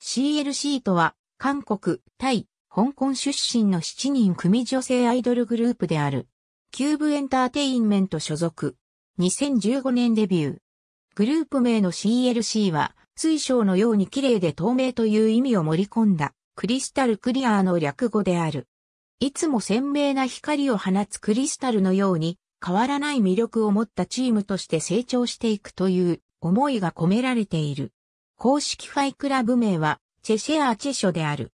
CLC とは、韓国、タイ、香港出身の7人組女性アイドルグループである。キューブエンターテインメント所属。2015年デビュー。グループ名の CLC は、水晶のように綺麗で透明という意味を盛り込んだ、クリスタルクリアーの略語である。いつも鮮明な光を放つクリスタルのように、変わらない魅力を持ったチームとして成長していくという思いが込められている。公式ファイクラブ名は、チェシェア・チェショである。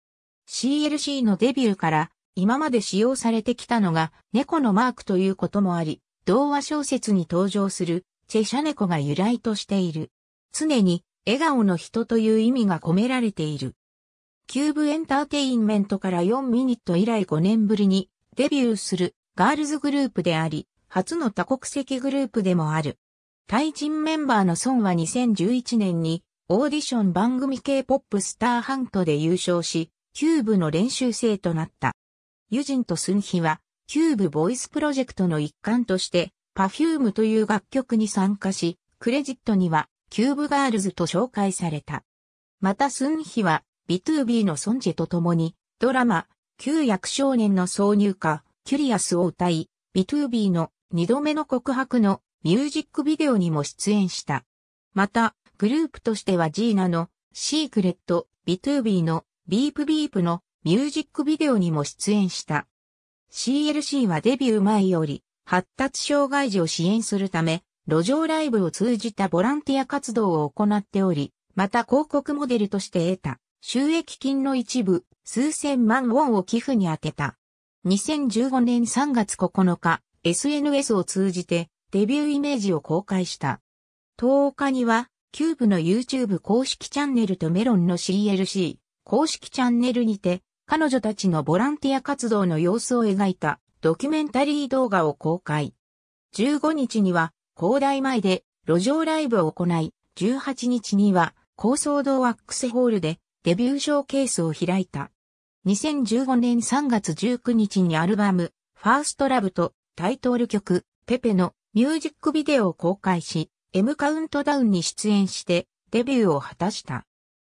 CLC のデビューから、今まで使用されてきたのが、猫のマークということもあり、童話小説に登場する、チェシャ猫が由来としている。常に、笑顔の人という意味が込められている。キューブエンターテインメントから4ミニット以来5年ぶりにデビューするガールズグループであり、初の多国籍グループでもある。対人メンバーの孫は2011年にオーディション番組系ポップスターハントで優勝し、キューブの練習生となった。ユジンとスンヒは、キューブボイスプロジェクトの一環として、パフュームという楽曲に参加し、クレジットには、キューブガールズと紹介された。またスンヒは、ビトゥービーのソンジェと共に、ドラマ、旧約少年の挿入歌、キュリアスを歌い、ビトゥービーの二度目の告白のミュージックビデオにも出演した。また、グループとしてはジーナのシークレット、ビトゥービーのビープビープのミュージックビデオにも出演した。CLC はデビュー前より発達障害児を支援するため、路上ライブを通じたボランティア活動を行っており、また広告モデルとして得た収益金の一部数千万ウォンを寄付に充てた。2015年3月9日、SNS を通じてデビューイメージを公開した。10日にはキューブの YouTube 公式チャンネルとメロンの CLC 公式チャンネルにて、彼女たちのボランティア活動の様子を描いたドキュメンタリー動画を公開。15日には、広大前で路上ライブを行い、18日には、高層堂ワックスホールでデビューショーケースを開いた。2015年3月19日にアルバム、ファーストラブとタイトル曲、ペペのミュージックビデオを公開し、M カウントダウンに出演してデビューを果たした。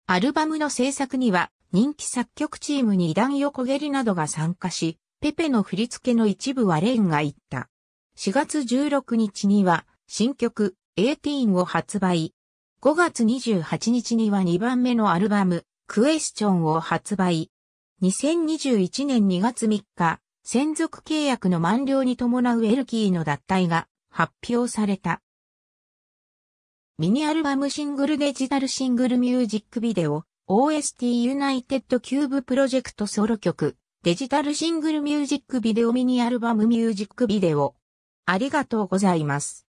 アルバムの制作には人気作曲チームにイダン横蹴りなどが参加し、ペペの振り付けの一部はレーンが言った。4月16日には新曲18を発売。5月28日には2番目のアルバムクエスチョンを発売。2021年2月3日、専属契約の満了に伴うエルキーの脱退が発表された。ミニアルバムシングルデジタルシングルミュージックビデオ、OST ユナイテッドキューブプロジェクトソロ曲、デジタルシングルミュージックビデオミニアルバムミュージックビデオ。ありがとうございます。